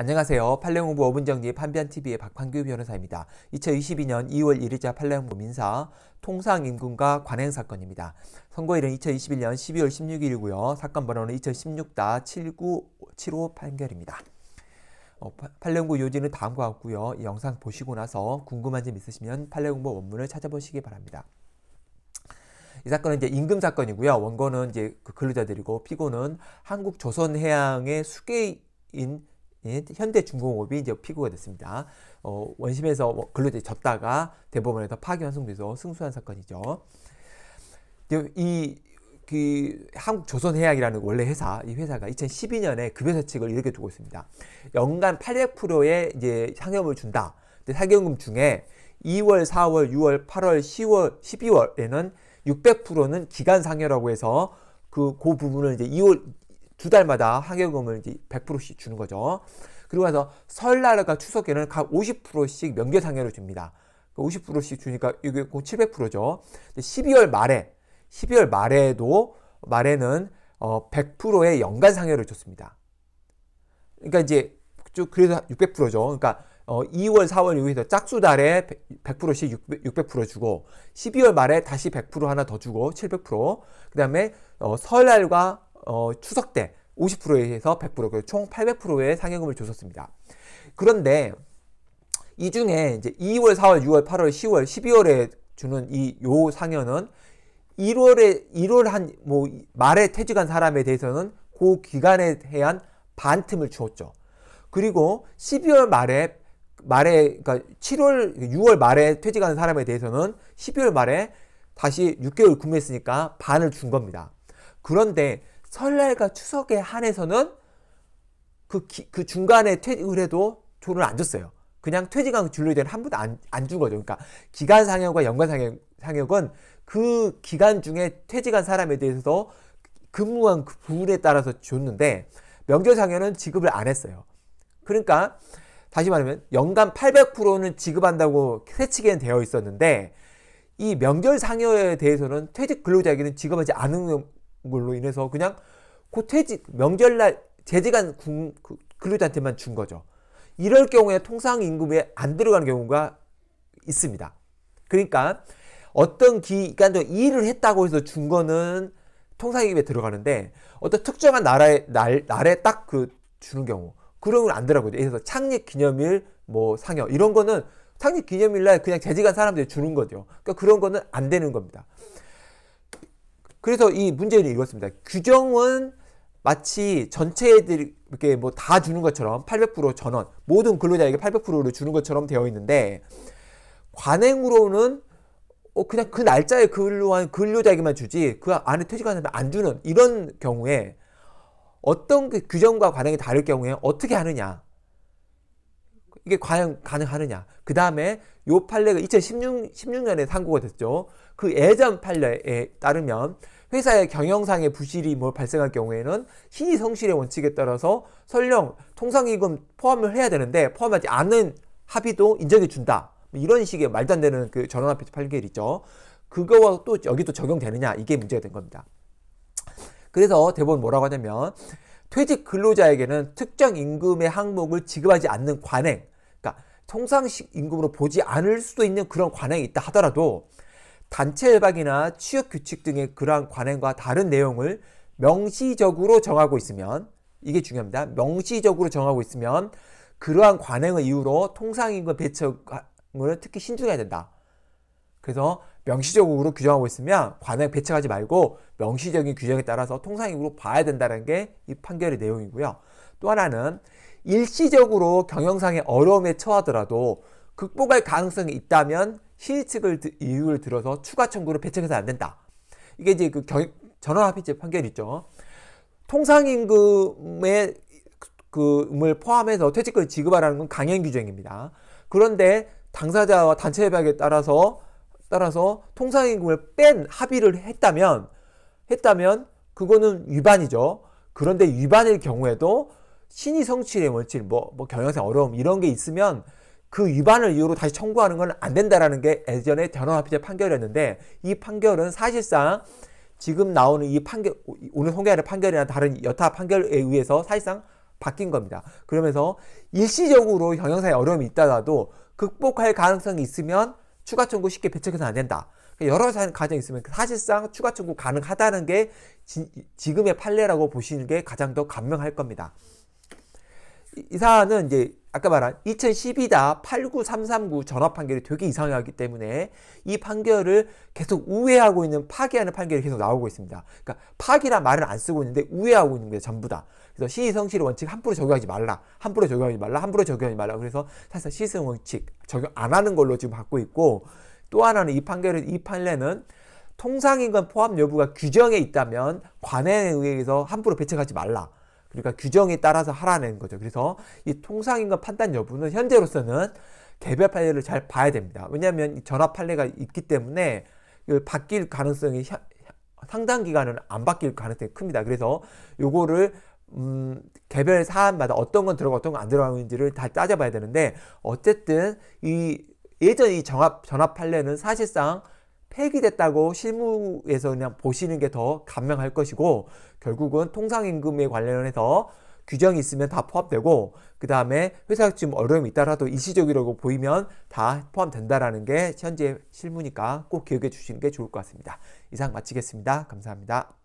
안녕하세요. 판례공부 5분 정리 판변TV의 박환규 변호사입니다. 2022년 2월 1일자 판례공부 민사 통상임금과 관행사건입니다. 선고일은 2021년 12월 16일이고요. 사건 번호는 2016-7975 판결입니다. 어, 판례공부 요지는 다음과 같고요. 이 영상 보시고 나서 궁금한 점 있으시면 판례공부 원문을 찾아보시기 바랍니다. 이 사건은 이제 임금 사건이고요. 원고는 이제 그 근로자들이고 피고는 한국조선해양의 수계인 예, 현대중공업이 이제 피고가 됐습니다. 어, 원심에서 뭐 근로자 졌다가 대법원에서 파기환송돼서 승소한 사건이죠. 이, 그, 한국조선해양이라는 원래 회사, 이 회사가 2012년에 급여사 측을 이렇게 두고 있습니다. 연간 800%의 이제 상여금을 준다. 근데 상여금 중에 2월, 4월, 6월, 8월, 10월, 12월에는 600%는 기간 상여라고 해서 그, 그 부분을 이제 2월, 두 달마다 환경금을 100%씩 주는 거죠. 그리고 나서 설날과 추석에는 각 50%씩 명계상해를 줍니다. 50%씩 그 주니까 이게 700%죠. 12월 말에 12월 말에도 말에는 어, 100%의 연간 상여를 줬습니다. 그러니까 이제 쭉 그래서 600%죠. 그러니까 어, 2월, 4월 여기서 짝수 달에 100%씩 600, 600% 주고 12월 말에 다시 100% 하나 더 주고 700%그 다음에 어, 설날과 어, 추석 때 50%에서 100%, 총 800%의 상여금을 줬었습니다. 그런데 이 중에 이제 2월, 4월, 6월, 8월, 10월, 12월에 주는 이 요 상여는 1월에 1월 한 뭐 말에 퇴직한 사람에 대해서는 그 기간에 대한 반틈을 주었죠. 그리고 12월 말에 말에 그러니까 7월 6월 말에 퇴직한 사람에 대해서는 12월 말에 다시 6개월 구매했으니까 반을 준 겁니다. 그런데 설날과 추석에 한해서는 그, 기, 그 중간에 퇴직을 해도 돈을 안 줬어요. 그냥 퇴직한 진료에 그 대한 한 번도 안, 안 준 거죠. 그러니까 기간 상여과 연간 상여, 상여건 그 기간 중에 퇴직한 사람에 대해서 근무한 그 부분에 따라서 줬는데 명절 상여는 지급을 안 했어요. 그러니까 다시 말하면 연간 800%는 지급한다고 세칙에는 되어 있었는데 이 명절 상여에 대해서는 퇴직 근로자에게는 지급하지 않은 걸로 인해서 그냥 고퇴직 명절날 재직한 그, 근로자한테만 준 거죠. 이럴 경우에 통상 임금에 안 들어가는 경우가 있습니다. 그러니까 어떤 기간도 그러니까 일을 했다고 해서 준 거는 통상 임금에 들어가는데 어떤 특정한 나라에 날, 날에 딱 그 주는 경우 그런 건안들어가거요 예를 들어서 창립 기념일 뭐 상여 이런 거는 창립 기념일날 그냥 재직한 사람들이 주는 거죠. 그러니까 그런 거는 안 되는 겁니다. 그래서 이문제는 읽었습니다. 규정은 마치 전체들 이렇게 뭐 다 주는 것처럼 800% 전원 모든 근로자에게 800%를 주는 것처럼 되어 있는데 관행으로는 어 그냥 그 날짜에 근로한 근로자에게만 주지 그 안에 퇴직한 사람 안 주는 이런 경우에 어떤 그 규정과 관행이 다를 경우에 어떻게 하느냐 이게 과연 가능하느냐. 그 다음에 요 판례가 2016, 16년에 상고가 됐죠. 그 예전 판례에 따르면 회사의 경영상의 부실이 뭐 발생할 경우에는 신의 성실의 원칙에 따라서 설령 통상이금 포함을 해야 되는데 포함하지 않은 합의도 인정해 준다. 뭐 이런 식의 말도 안 되는 그 전원합의 판결이죠. 있 그거와 또 여기도 적용되느냐 이게 문제가 된 겁니다. 그래서 대법원 뭐라고 하냐면 퇴직 근로자에게는 특정 임금의 항목을 지급하지 않는 관행 통상식 임금으로 보지 않을 수도 있는 그런 관행이 있다 하더라도 단체 협약이나 취업 규칙 등의 그러한 관행과 다른 내용을 명시적으로 정하고 있으면 이게 중요합니다. 명시적으로 정하고 있으면 그러한 관행을 이유로 통상임금 배척을 특히 신중해야 된다. 그래서 명시적으로 규정하고 있으면 관행 배척하지 말고 명시적인 규정에 따라서 통상임금으로 봐야 된다는 게 이 판결의 내용이고요. 또 하나는 일시적으로 경영상의 어려움에 처하더라도 극복할 가능성이 있다면 실측을 이유를 들어서 추가 청구를 배척해서 안 된다. 이게 이제 그 전원합의체 판결이죠. 통상임금의 그을 포함해서 퇴직금을 지급하라는 건 강행 규정입니다. 그런데 당사자와 단체 협약에 따라서 따라서 통상임금을 뺀 합의를 했다면 했다면 그거는 위반이죠. 그런데 위반일 경우에도 신의 성취의 원칙, 뭐, 뭐 경영상 어려움 이런 게 있으면 그 위반을 이유로 다시 청구하는 건 안 된다라는 게 예전에 변호합의제 판결이었는데 이 판결은 사실상 지금 나오는 이 판결 오늘 소개하는 판결이나 다른 여타 판결에 의해서 사실상 바뀐 겁니다. 그러면서 일시적으로 경영상의 어려움이 있다라도 극복할 가능성이 있으면 추가 청구 쉽게 배척해서 안 된다. 그러니까 여러 가정이 있으면 사실상 추가 청구 가능하다는 게 지, 금의 판례라고 보시는 게 가장 더감명할 겁니다. 이 사안은 이제 아까 말한 2012다 89339 전화 판결이 되게 이상하기 때문에 이 판결을 계속 우회하고 있는 파기하는 판결이 계속 나오고 있습니다. 그러니까 파기란 말을 안 쓰고 있는데 우회하고 있는 게 전부 다. 그래서 시의성실 원칙 함부로 적용하지 말라. 함부로 적용하지 말라. 함부로 적용하지 말라. 그래서 사실 시의성 원칙 적용 안 하는 걸로 지금 받고 있고 또 하나는 이 판결은 이 판례는 통상인권 포함 여부가 규정에 있다면 관행에 의해서 함부로 배척하지 말라. 그러니까 규정에 따라서 하라는 거죠. 그래서 이 통상인가 판단 여부는 현재로서는 개별 판례를 잘 봐야 됩니다. 왜냐하면 전압 판례가 있기 때문에 바뀔 가능성이 상당 기간은 안 바뀔 가능성이 큽니다. 그래서 요거를 음, 개별 사안마다 어떤 건 들어가고 어떤 건 안 들어가는지를 다 따져봐야 되는데 어쨌든 이 예전 이 정합 전압 판례는 사실상 폐기됐다고 실무에서 그냥 보시는 게 더감명할 것이고 결국은 통상임금에 관련해서 규정이 있으면 다 포함되고 그 다음에 회사가 지금 어려움이 있다라도 이시적이라고 보이면 다 포함된다라는 게 현재 실무니까 꼭 기억해 주시는 게 좋을 것 같습니다. 이상 마치겠습니다. 감사합니다.